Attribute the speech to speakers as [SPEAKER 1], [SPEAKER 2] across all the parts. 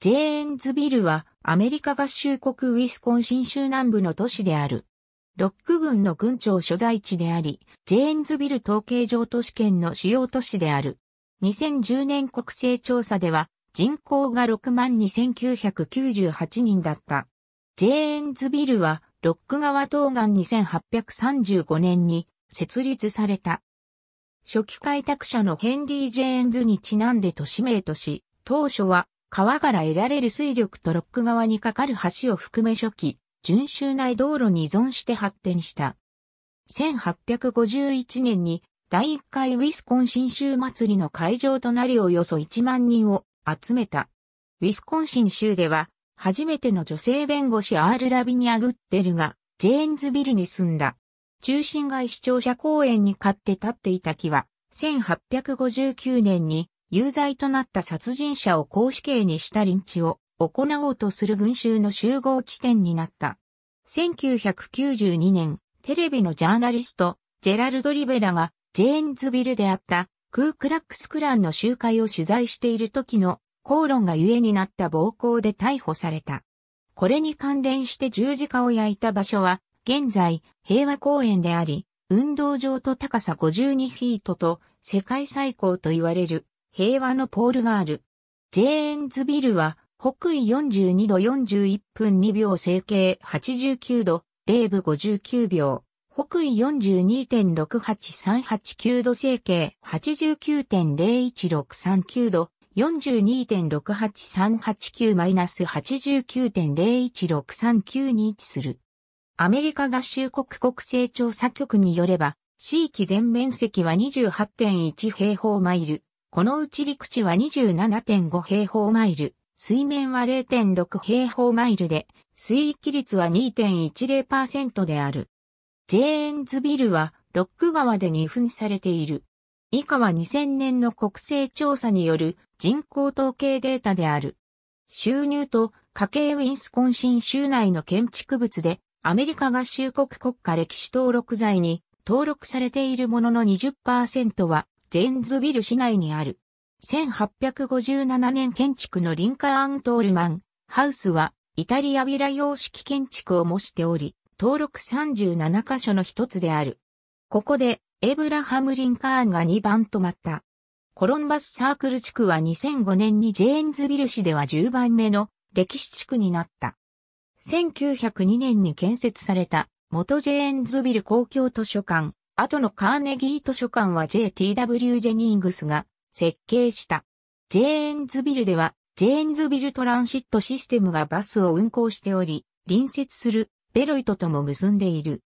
[SPEAKER 1] ジェーンズビルはアメリカ合衆国ウィスコンシン州南部の都市である。ロック軍の軍庁所在地であり、ジェーンズビル統計上都市圏の主要都市である。2010年国勢調査では人口が62,998人だった。ジェーンズビルはロック川東岸2835年に設立された。初期開拓者のヘンリー・ジェーンズにちなんで都市名とし、当初は川から得られる水力とロック側に架かる橋を含め初期、準州内道路に依存して発展した。1851年に第1回ウィスコンシン州祭りの会場となりおよそ1万人を集めた。ウィスコンシン州では初めての女性弁護士アール・ラビニア・グッデルがジェーンズビルに住んだ。中心街市庁舎公園に買って立っていた木は1859年に有罪となった殺人者を公死刑にした臨地を行おうとする群衆の集合地点になった。1992年、テレビのジャーナリスト、ジェラルド・リベラが、ジェーンズビルであった、クークラックスクランの集会を取材している時の、口論が故になった暴行で逮捕された。これに関連して十字架を焼いた場所は、現在、平和公園であり、運動場と高さ52フィートと世界最高と言われる平和のポールがある。ジェーンズビルは、北緯42度41分2秒整形89度0部59秒。北緯42.68389度整形89.01639度42.68389-89.01639に位置する。アメリカ合衆国国勢調査局によれば、地域全面積は28.1平方マイル、このうち陸地は27.5平方マイル、水面は0.6平方マイルで、水域率は2.10%である。ジェーンズビルはロック川で二分されている。以下は2000年の国勢調査による人口統計データである。収入と家計ウィンスコンシン州内の建築物でアメリカ合衆国国家歴史登録財に登録されているものの20%はジェーンズビル市内にある。1857年建築のリンカーントールマン、ハウスは、イタリアビラ様式建築を模しており、登録37カ所の一つである。ここで、エブラハム・リンカーンが2番止まった。コロンバスサークル地区は2005年にジェーンズビル市では10番目の歴史地区になった。1902年に建設された元ジェーンズビル公共図書館、後のカーネギー図書館は JTW ジェニングスが設計した。ジェーンズビルでは、ジェーンズビルトランシットシステムがバスを運行しており、隣接するベロイトとも結んでいる。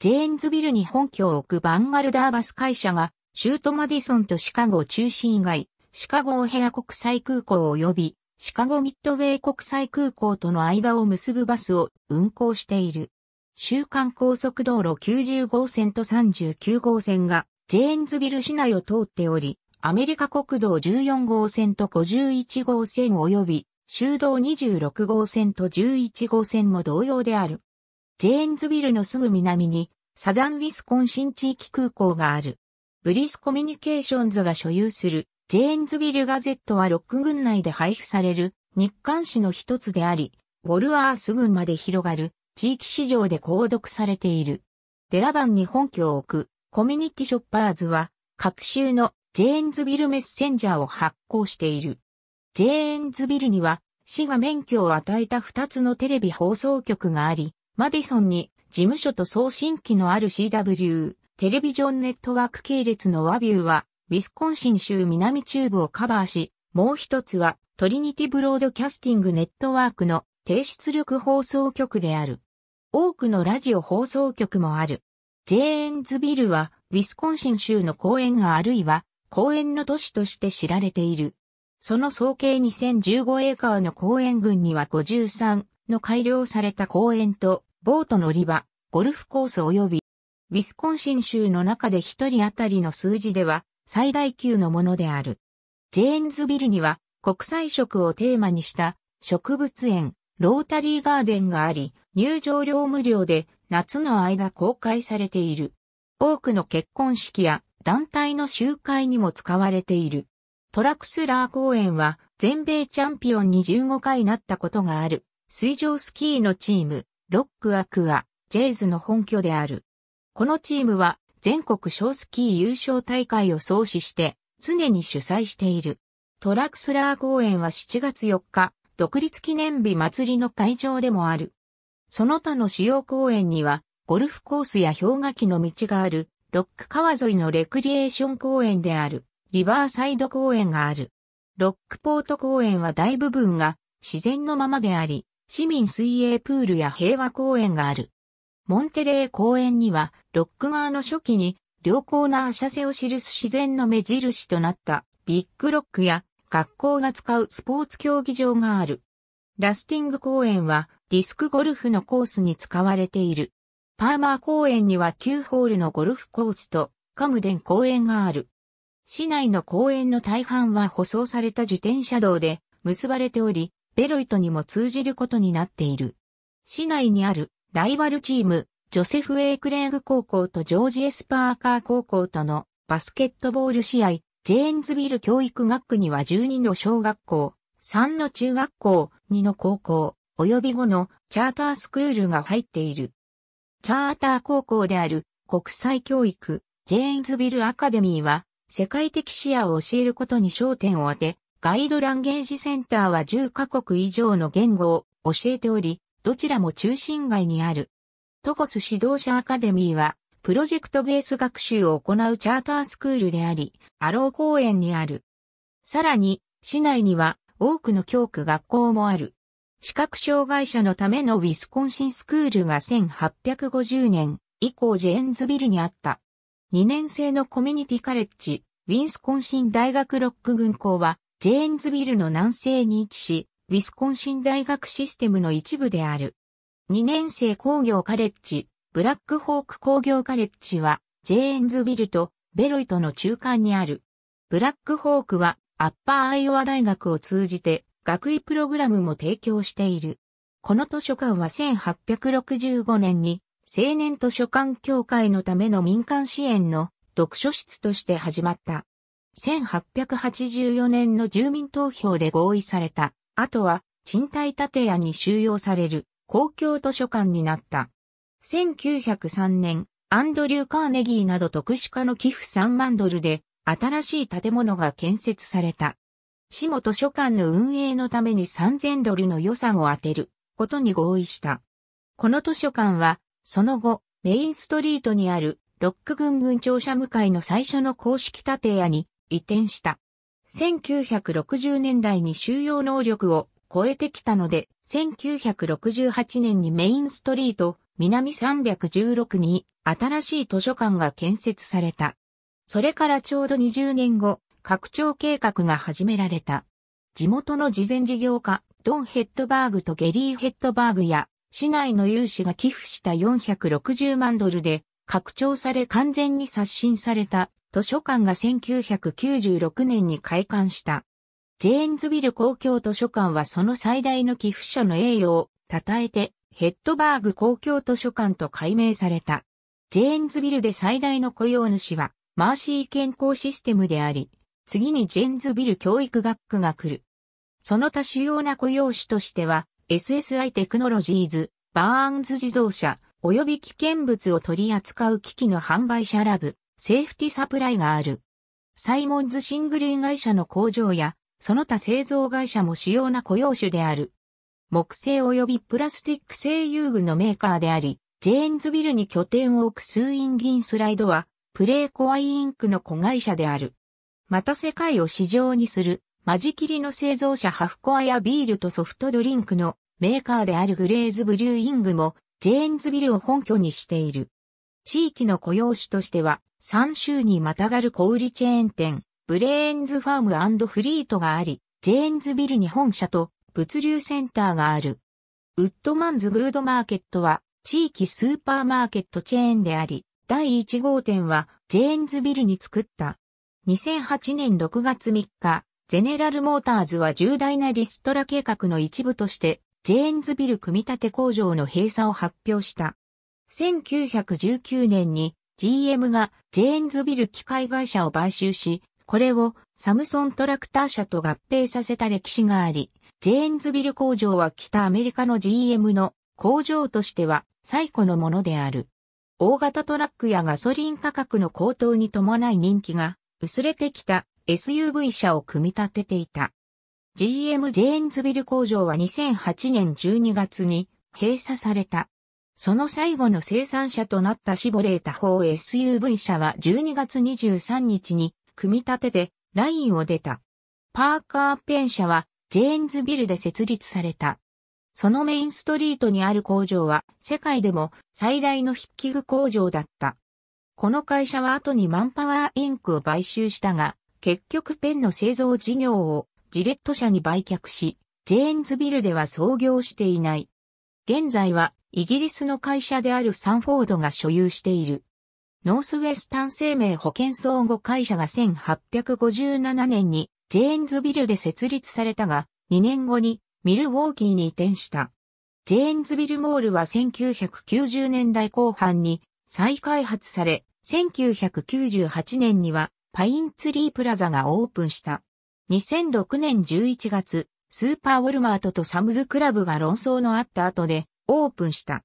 [SPEAKER 1] ジェーンズビルに本拠を置くバンガルダーバス会社が、シュートマディソンとシカゴ中心以外、シカゴオヘア国際空港及び、シカゴミッドウェイ国際空港との間を結ぶバスを運行している。週間高速道路90号線と39号線がジェーンズビル市内を通っており、アメリカ国道14号線と51号線及び州道26号線と11号線も同様である。ジェーンズビルのすぐ南にサザンウィスコンシン地域空港がある。ブリスコミュニケーションズが所有するジェーンズビルガゼットはロック郡内で配布される日刊誌の一つであり、ウォルアース郡まで広がる地域市場で購読されている。デラバンに本拠を置くコミュニティショッパーズは、各州のジェーンズビルメッセンジャーを発行している。ジェーンズビルには、市が免許を与えた2つのテレビ放送局があり、マディソンに事務所と送信機のある CW、テレビジョンネットワーク系列のワビューは、ウィスコンシン州南中部をカバーし、もう一つはトリニティブロードキャスティングネットワークの低出力放送局である。多くのラジオ放送局もある。ジェーンズビルは、ウィスコンシン州の公園があるいは、公園の都市として知られている。その総計2015エーカーの公園群には53の改良された公園と、ボート乗り場、ゴルフコース及び、ウィスコンシン州の中で1人当たりの数字では、最大級のものである。ジェーンズビルには、国際色をテーマにした、植物園、ロータリーガーデンがあり、入場料無料で夏の間公開されている。多くの結婚式や団体の集会にも使われている。トラクスラー公園は全米チャンピオンに15回なったことがある。水上スキーのチーム、ロックアクア、ジェイズの本拠である。このチームは全国小スキー優勝大会を創始して常に主催している。トラクスラー公園は7月4日、独立記念日祭りの会場でもある。その他の主要公園には、ゴルフコースや氷河期の道がある、ロック川沿いのレクリエーション公園である、リバーサイド公園がある。ロックポート公園は大部分が自然のままであり、市民水泳プールや平和公園がある。モンテレー公園には、ロック側の初期に良好な浅瀬を記す自然の目印となったビッグロックや学校が使うスポーツ競技場がある。ラスティング公園はディスクゴルフのコースに使われている。パーマー公園には9ホールのゴルフコースとカムデン公園がある。市内の公園の大半は舗装された自転車道で結ばれており、ベロイトにも通じることになっている。市内にあるライバルチーム、ジョセフ・エイクレーグ高校とジョージ・エスパーカー高校とのバスケットボール試合、ジェーンズビル教育学区には12の小学校、3の中学校、2の高校、及び5のチャータースクールが入っている。チャーター高校である国際教育、ジェーンズビルアカデミーは、世界的視野を教えることに焦点を当て、ガイドランゲージセンターは10カ国以上の言語を教えており、どちらも中心街にある。トコス指導者アカデミーは、プロジェクトベース学習を行うチャータースクールであり、アロー公園にある。さらに、市内には多くの教区学校もある。視覚障害者のためのウィスコンシンスクールが1850年以降ジェーンズビルにあった。2年生のコミュニティカレッジ、ウィンスコンシン大学ロック軍校は、ジェーンズビルの南西に位置し、ウィスコンシン大学システムの一部である。2年生工業カレッジ、ブラックホーク工業カレッジは、ジェーンズビルとベロイトの中間にある。ブラックホークは、アッパーアイオワ大学を通じて、学位プログラムも提供している。この図書館は1865年に、青年図書館協会のための民間支援の読書室として始まった。1884年の住民投票で合意された。あとは、賃貸建屋に収容される公共図書館になった。1903年、アンドリュー・カーネギーなど特殊化の寄付3万ドルで、新しい建物が建設された。市も図書館の運営のために3000ドルの予算を当てることに合意した。この図書館は、その後、メインストリートにあるロック軍軍庁舎向かいの最初の公式建屋に移転した。1960年代に収容能力を超えてきたので、1968年にメインストリート南316に新しい図書館が建設された。それからちょうど20年後、拡張計画が始められた。地元の慈善事業家、ドン・ヘッドバーグとゲリー・ヘッドバーグや、市内の有志が寄付した460万ドルで、拡張され完全に刷新された図書館が1996年に開館した。ジェーンズビル公共図書館はその最大の寄付者の栄誉を称えてヘッドバーグ公共図書館と改名された。ジェーンズビルで最大の雇用主は、マーシー健康システムであり、次にジェーンズビル教育学区が来る。その他主要な雇用主としては、SSI テクノロジーズ、バーンズ自動車、及び危険物を取り扱う機器の販売者ラブ、セーフティサプライがある。サイモンズシングルイ会社の工場や、その他製造会社も主要な雇用主である。木製及びプラスティック製遊具のメーカーであり、ジェーンズビルに拠点を置くスーインギンスライドは、プレイコアイインクの子会社である。また世界を市場にする、間仕切りの製造者ハフコアやビールとソフトドリンクのメーカーであるグレーズブリューイングも、ジェーンズビルを本拠にしている。地域の雇用主としては、3州にまたがる小売チェーン店、ブレーンズファームフリートがあり、ジェーンズビルに本社と物流センターがある。ウッドマンズグードマーケットは地域スーパーマーケットチェーンであり、第1号店はジェーンズビルに作った。2008年6月3日、ゼネラルモーターズは重大なリストラ計画の一部として、ジェーンズビル組み立て工場の閉鎖を発表した。1919年に GM がジェーンズビル機械会社を買収し、これをサムソントラクター社と合併させた歴史があり、ジェーンズビル工場は北アメリカの GM の工場としては最古のものである。大型トラックやガソリン価格の高騰に伴い人気が薄れてきた SUV 車を組み立てていた。GM ジェーンズビル工場は2008年12月に閉鎖された。その最後の生産者となったシボレータ法 SUV 車は12月23日に組み立ててラインを出た。パーカーペン車はジェーンズビルで設立された。そのメインストリートにある工場は世界でも最大の筆記具工場だった。この会社は後にマンパワーインクを買収したが、結局ペンの製造事業をジレット社に売却し、ジェーンズビルでは創業していない。現在はイギリスの会社であるサンフォードが所有している。ノースウェスタン生命保険相互会社が1857年にジェーンズビルで設立されたが、2年後にミルウォーキーに移転した。ジェーンズビルモールは1990年代後半に再開発され、1998年にはパインツリープラザがオープンした。2006年11月、スーパーウォルマートとサムズクラブが論争のあった後でオープンした。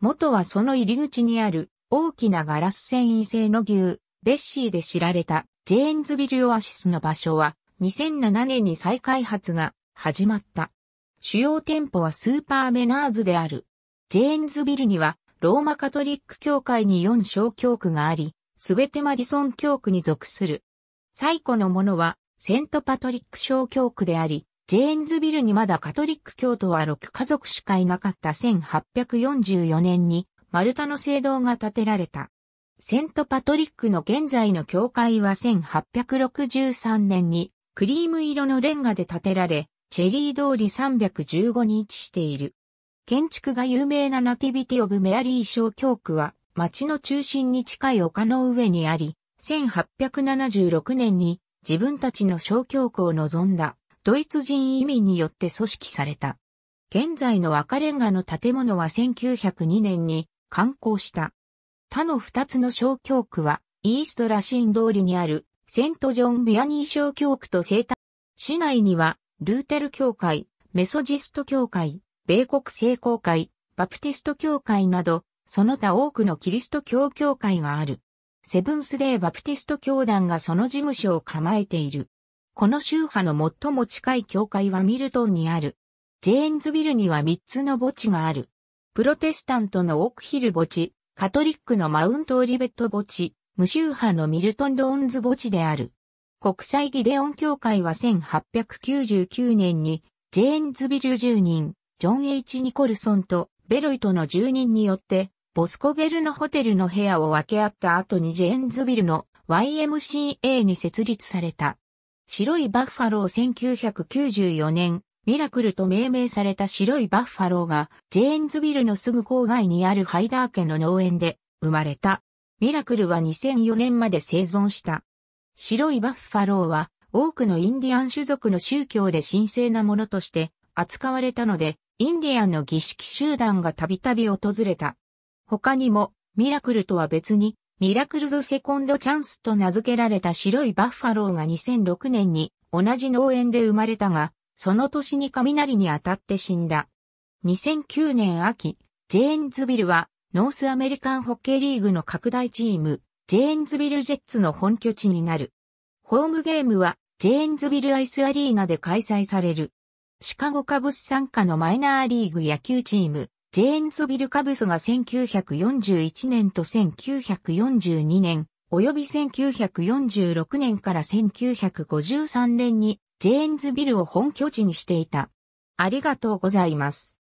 [SPEAKER 1] 元はその入り口にある大きなガラス繊維製の牛、ベッシーで知られたジェーンズビルオアシスの場所は2007年に再開発が始まった。主要店舗はスーパーメナーズである。ジェーンズビルにはローマカトリック教会に4小教区があり、すべてマディソン教区に属する。最古のものはセントパトリック小教区であり、ジェーンズビルにまだカトリック教徒は6家族しかいなかった1844年にマルタの聖堂が建てられた。セントパトリックの現在の教会は1863年にクリーム色のレンガで建てられ、チェリー通り315に位置している。建築が有名なナティビティ・オブ・メアリー小教区は、町の中心に近い丘の上にあり、1876年に自分たちの小教区を望んだドイツ人移民によって組織された。現在の赤レンガの建物は1902年に観光した。他の二つの小教区はイーストラシン通りにあるセントジョン・ビアニー小教区と生誕。市内には、ルーテル教会、メソジスト教会、米国聖公会、バプテスト教会など、その他多くのキリスト教教会がある。セブンスデーバプテスト教団がその事務所を構えている。この宗派の最も近い教会はミルトンにある。ジェーンズビルには3つの墓地がある。プロテスタントのオークヒル墓地、カトリックのマウントオリベット墓地、無宗派のミルトン・ローンズ墓地である。国際ギデオン協会は1899年に、ジェーンズビル住人、ジョン・ H・ ニコルソンとベロイトの住人によって、ボスコベルのホテルの部屋を分け合った後にジェーンズビルの YMCA に設立された。白いバッファロー1994年、ミラクルと命名された白いバッファローが、ジェーンズビルのすぐ郊外にあるハイダー家の農園で生まれた。ミラクルは2004年まで生存した。白いバッファローは多くのインディアン種族の宗教で神聖なものとして扱われたので、インディアンの儀式集団がたびたび訪れた。他にも、ミラクルとは別に、ミラクルズ・セコンド・チャンスと名付けられた白いバッファローが2006年に同じ農園で生まれたが、その年に雷に当たって死んだ。2009年秋、ジェーンズビルはノースアメリカンホッケーリーグの拡大チーム、ジェーンズビルジェッツの本拠地になる。ホームゲームは、ジェーンズビルアイスアリーナで開催される。シカゴカブス参加のマイナーリーグ野球チーム、ジェーンズビルカブスが1941年と1942年、及び1946年から1953年に、ジェーンズビルを本拠地にしていた。ありがとうございます。